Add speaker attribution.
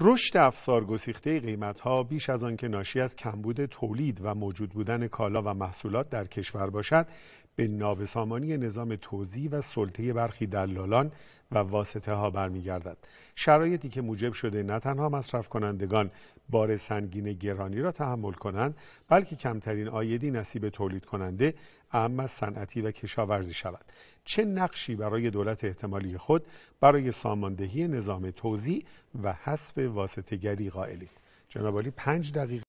Speaker 1: رشد افسار گسیخته قیمت ها بیش از آنکه ناشی از کمبود تولید و موجود بودن کالا و محصولات در کشور باشد به نابسامانی نظام توزیع و سلطه برخی دلالان و واسطه ها برمیگردد شرایطی که موجب شده نه تنها مصرف کنندگان بار سنگین گرانی را تحمل کنند بلکه کمترین آیدی نصیب تولید کننده اهم از صنعتی و کشاورزی شود چه نقشی برای دولت احتمالی خود برای ساماندهی نظام توزیع و حذف گری قائلید جناب علی 5 دقیقه